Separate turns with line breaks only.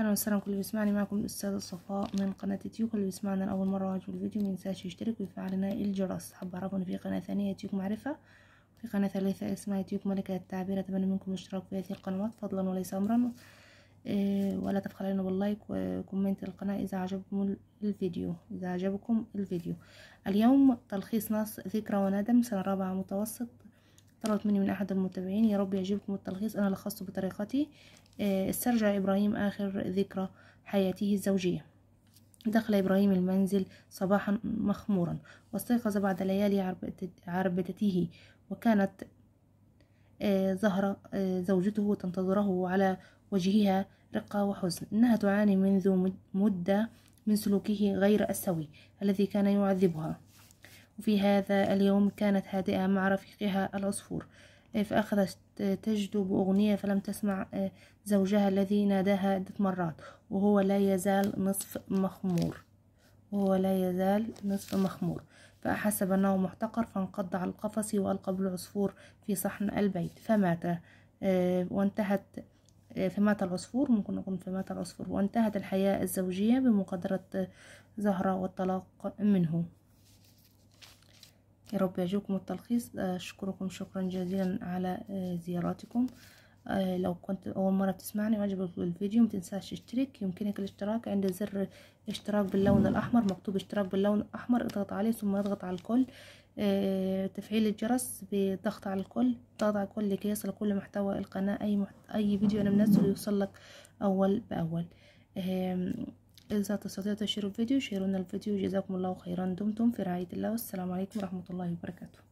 اهلا وسهلا كل اللي بيسمعني معكم الاستاذة صفاء من قناة يوتيوب اللي بيسمعنا لاول مرة واجب الفيديو مينساش يشترك ويفعل الجرس حب اعرفه في قناة ثانية يوتيوب معرفة في قناة ثالثة اسمها يوتيوب ملكة التعبير اتمنى منكم الاشتراك في هذه القنوات فضلا وليس امرا إيه، ولا تبخل علينا باللايك وكومنت القناة إذا عجبكم الفيديو إذا عجبكم الفيديو اليوم تلخيص نص ذكرى وندم سنة رابعة متوسط طلبت مني من أحد المتابعين يا رب يعجبكم التلخيص أنا لخصته بطريقتي آه، استرجع إبراهيم آخر ذكرى حياته الزوجية دخل إبراهيم المنزل صباحا مخمورا واستيقظ بعد ليالي عربدته وكانت آه، زهرة آه، زوجته تنتظره على وجهها رقة وحزن إنها تعاني منذ مدة من سلوكه غير السوي الذي كان يعذبها وفي هذا اليوم كانت هادئة مع رفيقها العصفور إيه، فأخذت إيه، تجدو بأغنية فلم تسمع إيه، زوجها الذي ناداها عدة مرات وهو لا يزال نصف مخمور وهو لا يزال نصف مخمور فأحسب أنه محتقر فانقض على القفص وألقى بالعصفور في صحن البيت فمات وانتهت فمات العصفور ممكن نقول فمات العصفور وانتهت الحياة الزوجية بمقدرة زهرة والطلاق منه يا رب يعجبكم التلخيص آه، أشكركم شكرا جزيلا على آه، زياراتكم آه، لو كنت أول مرة بتسمعني وعجبك الفيديو متنساش تشترك يمكنك الاشتراك عند زر اشتراك باللون الأحمر مكتوب اشتراك باللون الأحمر اضغط عليه ثم اضغط على الكل تفعيل الجرس بضغط على الكل تضغط على الكل لكي يصل كل محتوى القناة أي, محت... أي فيديو أنا منزله يوصل لك أول بأول اه إذا تستطيع تشير الفيديو شيرونا الفيديو جزاكم الله خيرا دمتم في رعاية الله والسلام عليكم ورحمة الله وبركاته